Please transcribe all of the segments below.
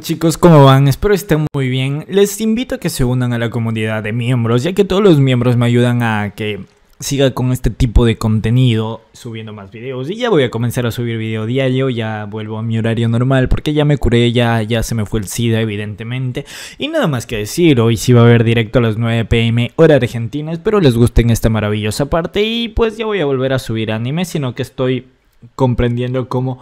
chicos? ¿Cómo van? Espero estén muy bien. Les invito a que se unan a la comunidad de miembros, ya que todos los miembros me ayudan a que siga con este tipo de contenido, subiendo más videos. Y ya voy a comenzar a subir video diario, ya vuelvo a mi horario normal, porque ya me curé, ya, ya se me fue el SIDA, evidentemente. Y nada más que decir, hoy sí va a haber directo a las 9 pm, hora argentina. Espero les gusten esta maravillosa parte. Y pues ya voy a volver a subir anime, sino que estoy comprendiendo cómo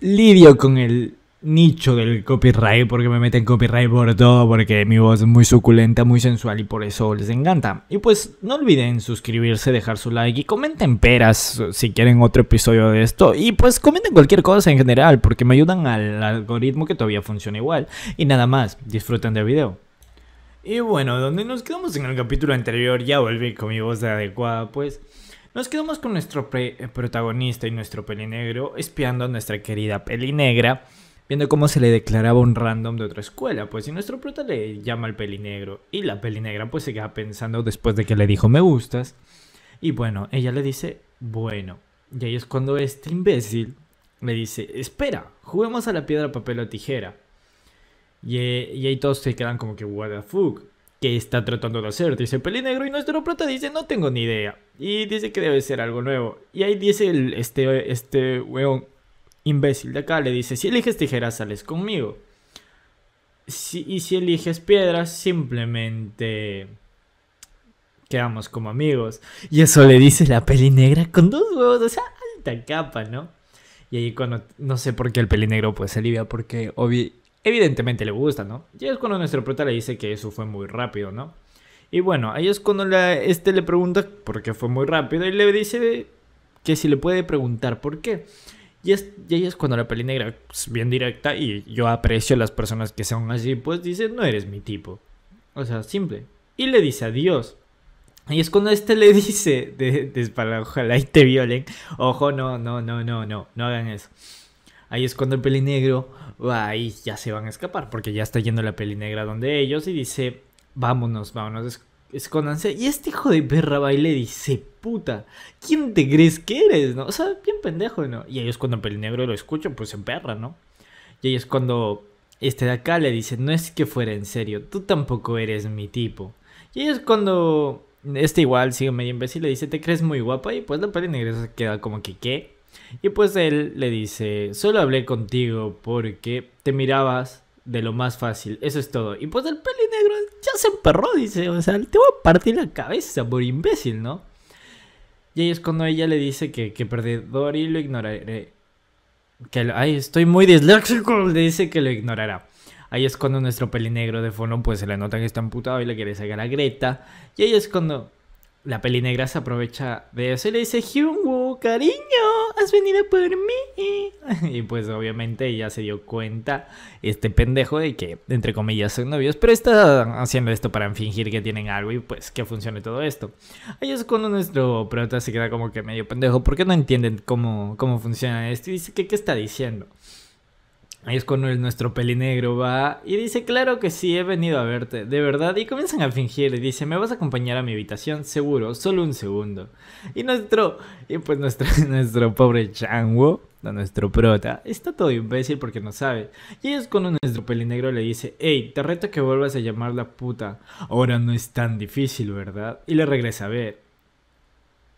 lidio con el nicho del copyright, porque me meten copyright por todo, porque mi voz es muy suculenta, muy sensual y por eso les encanta. Y pues no olviden suscribirse, dejar su like y comenten peras si quieren otro episodio de esto. Y pues comenten cualquier cosa en general, porque me ayudan al algoritmo que todavía funciona igual. Y nada más, disfruten del video. Y bueno, donde nos quedamos en el capítulo anterior, ya volví con mi voz adecuada, pues... Nos quedamos con nuestro protagonista y nuestro pelinegro espiando a nuestra querida peli negra viendo cómo se le declaraba un random de otra escuela, pues y nuestro prota le llama al pelinegro y la negra pues se queda pensando después de que le dijo me gustas y bueno, ella le dice bueno y ahí es cuando este imbécil me dice espera, juguemos a la piedra, papel o tijera y, y ahí todos se quedan como que what the fuck ¿Qué está tratando de hacer? Dice negro y nuestro prota dice no tengo ni idea. Y dice que debe ser algo nuevo. Y ahí dice el, este, este weón imbécil de acá le dice, si eliges tijeras, sales conmigo. y si eliges piedras, simplemente quedamos como amigos. Y eso le dice la peli negra con dos huevos, o sea, alta capa, ¿no? Y ahí cuando, no sé por qué el peli negro pues se alivia, porque evidentemente le gusta, ¿no? Y es cuando nuestro prota le dice que eso fue muy rápido, ¿no? Y bueno, ahí es cuando este le pregunta por qué fue muy rápido y le dice que si le puede preguntar por qué. Y, es, ahí es cuando la peli negra es pues, bien directa y yo aprecio a las personas que son así, pues dice, no eres mi tipo. O sea, simple. Y le dice adiós. Y es cuando este le dice, de, para, ojalá y te violen, ojo, no, no, no, no, no, no hagan eso. Ahí es cuando el peli negro va y ya se van a escapar, porque ya está yendo la peli negra donde ellos y dice, vámonos, vámonos escóndanse. Y este hijo de perra va y le dice, puta, ¿quién te crees que eres? ¿No? O sea, bien pendejo, ¿no? Y ellos cuando el negro lo escucha, pues se perra, ¿no? Y ellos cuando este de acá le dice, no es que fuera en serio, tú tampoco eres mi tipo. Y ellos cuando este igual sigue medio imbécil, le dice, te crees muy guapa y pues la peli negra se queda como que, ¿qué? Y pues él le dice, solo hablé contigo porque te mirabas de lo más fácil. Eso es todo. Y pues el peli negro ya se emperró, dice. O sea, te voy a partir la cabeza por imbécil, ¿no? Y ahí es cuando ella le dice que, perdedor y lo ignoraré. Que, ay, estoy muy disléxico. Le dice que lo ignorará. Ahí es cuando nuestro peli negro de fondo pues se le nota que está amputado y le quiere sacar a Greta. Y ahí es cuando la peli negra se aprovecha de eso y le dice, Hyunwoo, cariño has venido por mí. Y pues obviamente ella se dio cuenta, este pendejo, de que, entre comillas, son novios, pero está haciendo esto para fingir que tienen algo y pues que funcione todo esto. Ahí es cuando nuestro prota se queda como que medio pendejo, porque no entienden cómo, cómo funciona esto y dice que qué está diciendo. Ahí es cuando nuestro pelinegro va y dice, claro que sí, he venido a verte, de verdad. Y comienzan a fingir y dice, me vas a acompañar a mi habitación, seguro, solo un segundo. Y nuestro, y pues nuestro, nuestro pobre chango, nuestro prota, está todo imbécil porque no sabe. Y es cuando nuestro pelinegro le dice, hey, te reto que vuelvas a llamar la puta. Ahora no es tan difícil, ¿verdad? Y le regresa a ver.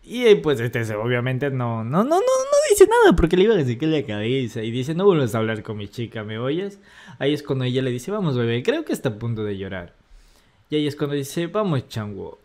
Y pues este obviamente no, no, no, no, no dice nada porque le iba a decir que le cabeza y dice, no vuelvas a hablar con mi chica, ¿me oyes? Ahí es cuando ella le dice, vamos bebé, creo que está a punto de llorar. Y ahí es cuando dice, vamos chango.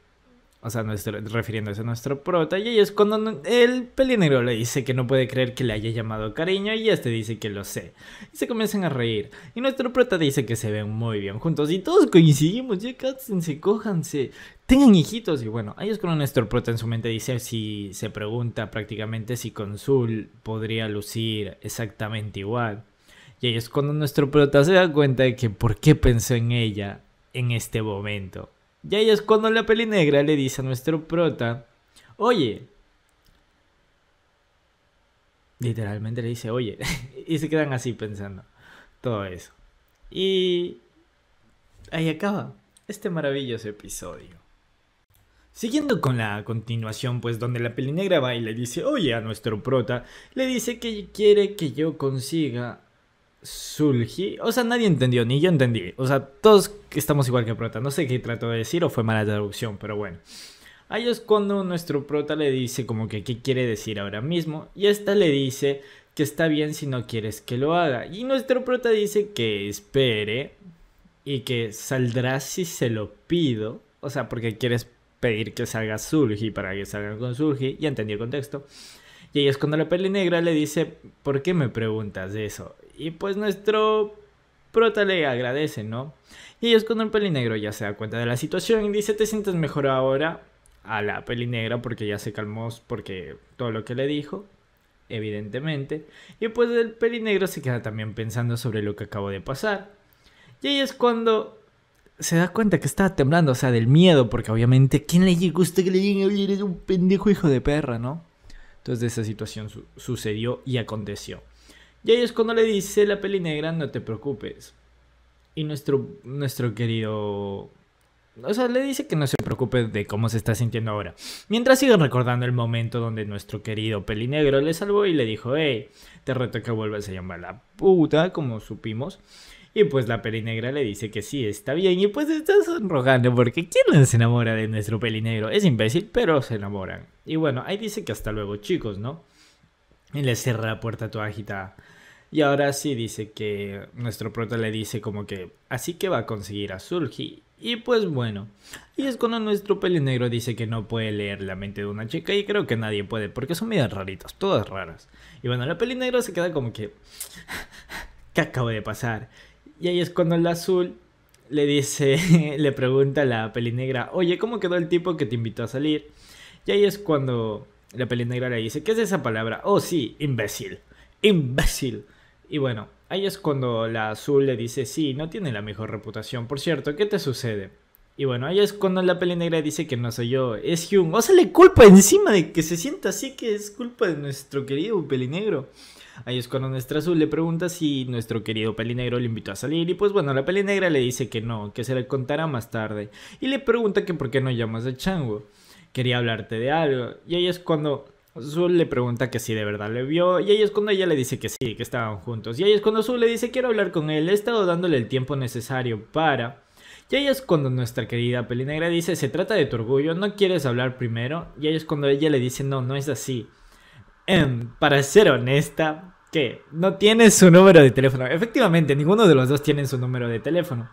O sea, refiriéndose a nuestro prota. Y ahí es cuando el pelinegro le dice que no puede creer que le haya llamado cariño y este dice que lo sé. Y se comienzan a reír. Y nuestro prota dice que se ven muy bien juntos y todos coincidimos. Ya cojan cójanse, tengan hijitos. Y bueno, ellos es cuando nuestro prota en su mente dice si se pregunta prácticamente si Consul podría lucir exactamente igual. Y ellos es cuando nuestro prota se da cuenta de que por qué pensó en ella en este momento. Y ahí cuando la peli negra le dice a nuestro prota, oye, literalmente le dice, oye, y se quedan así pensando todo eso. Y ahí acaba este maravilloso episodio. Siguiendo con la continuación, pues donde la pelinegra va y le dice, oye a nuestro prota, le dice que quiere que yo consiga Sulji. O sea, nadie entendió, ni yo entendí. O sea, todos estamos igual que Prota. No sé qué trató de decir o fue mala traducción, pero bueno. Ahí es cuando nuestro prota le dice como que qué quiere decir ahora mismo y esta le dice que está bien si no quieres que lo haga y nuestro prota dice que espere y que saldrá si se lo pido, o sea, porque quieres pedir que salga Sulji para que salga con Sulji. y entendió el contexto. Y ahí es cuando la peli negra le dice, ¿por qué me preguntas de eso? Y pues nuestro prota le agradece, ¿no? Y ellos cuando el pelinegro ya se da cuenta de la situación y dice, ¿te sientes mejor ahora? A la pelinegra porque ya se calmó porque todo lo que le dijo, evidentemente. Y pues el pelinegro se queda también pensando sobre lo que acabó de pasar. Y ahí es cuando se da cuenta que estaba temblando, o sea, del miedo, porque obviamente, ¿quién le gusta que le llegue? a Eres un pendejo hijo de perra, ¿no? Entonces esa situación sucedió y aconteció. Y ahí es cuando le dice la peli negra, no te preocupes. Y nuestro, nuestro querido... O sea, le dice que no se preocupe de cómo se está sintiendo ahora. Mientras siguen recordando el momento donde nuestro querido pelinegro le salvó y le dijo, hey, te reto que vuelvas a llamar la puta, como supimos. Y pues la pelinegra le dice que sí, está bien. Y pues está sonrojando porque ¿quién no se enamora de nuestro pelinegro? Es imbécil, pero se enamoran. Y bueno, ahí dice que hasta luego chicos, ¿no? y le cierra la puerta tu agita Y ahora sí dice que nuestro prota le dice como que así que va a conseguir a Sulji. Y pues bueno, y es cuando nuestro peli negro dice que no puede leer la mente de una chica y creo que nadie puede porque son medias raritas, todas raras. Y bueno, la peli negra se queda como que ¿qué acabo de pasar? Y ahí es cuando el azul le dice, le pregunta a la peli negra, oye, ¿cómo quedó el tipo que te invitó a salir? Y ahí es cuando la peli negra le dice, ¿qué es esa palabra? Oh, sí, imbécil, imbécil. Y bueno, ahí es cuando la azul le dice, sí, no tiene la mejor reputación. Por cierto, ¿qué te sucede? Y bueno, ahí es cuando la peli negra dice que no soy yo, es Hyun. O sea, le culpa encima de que se sienta así que es culpa de nuestro querido peli negro. Ahí es cuando nuestra azul le pregunta si nuestro querido pelinegro le invitó a salir y pues bueno, la peli negra le dice que no, que se le contará más tarde y le pregunta que por qué no llamas a Chango quería hablarte de algo. Y ahí es cuando Zul le pregunta que si de verdad le vio. Y ahí es cuando ella le dice que sí, que estaban juntos. Y ahí es cuando Zul le dice quiero hablar con él. He estado dándole el tiempo necesario para... Y ahí es cuando nuestra querida Pelinegra dice se trata de tu orgullo, no quieres hablar primero. Y ahí es cuando ella le dice no, no es así. Em, para ser honesta, que no tienes su número de teléfono. Efectivamente, ninguno de los dos tiene su número de teléfono.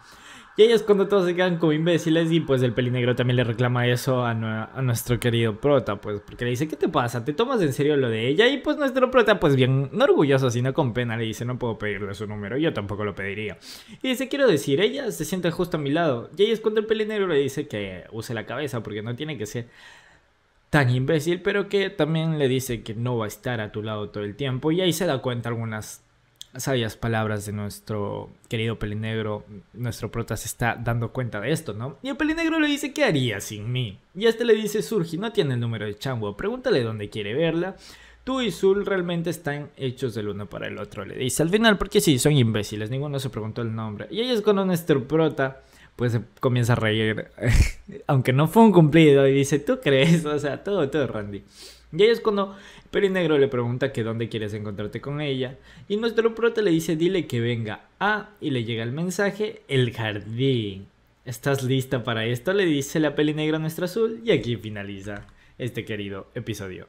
Y ahí es cuando todos se quedan como imbéciles y pues el pelinegro también le reclama eso a, nuestro querido prota, pues porque le dice, ¿qué te pasa? ¿Te tomas en serio lo de ella? Y pues nuestro prota, pues bien, no orgulloso, sino con pena, le dice, no puedo pedirle su número, yo tampoco lo pediría. Y dice, quiero decir, ella se siente justo a mi lado. Y ahí es cuando el pelinegro le dice que use la cabeza porque no tiene que ser tan imbécil, pero que también le dice que no va a estar a tu lado todo el tiempo. Y ahí se da cuenta algunas sabias palabras de nuestro querido Pelinegro, nuestro prota se está dando cuenta de esto, ¿no? Y el Pelinegro le dice, ¿qué haría sin mí? Y este le dice, Surgi no tiene el número de Chambo pregúntale dónde quiere verla. Tú y Zul realmente están hechos del uno para el otro, le dice. Al final, porque sí, son imbéciles, ninguno se preguntó el nombre. Y ahí es cuando nuestro prota pues comienza a reír, aunque no fue un cumplido, y dice, ¿tú crees? O sea, todo, todo, Randy. Y ahí es cuando negro le pregunta que dónde quieres encontrarte con ella. Y nuestro prota le dice dile que venga a... y le llega el mensaje, el jardín. ¿Estás lista para esto? Le dice la peli negra a nuestra azul. Y aquí finaliza este querido episodio.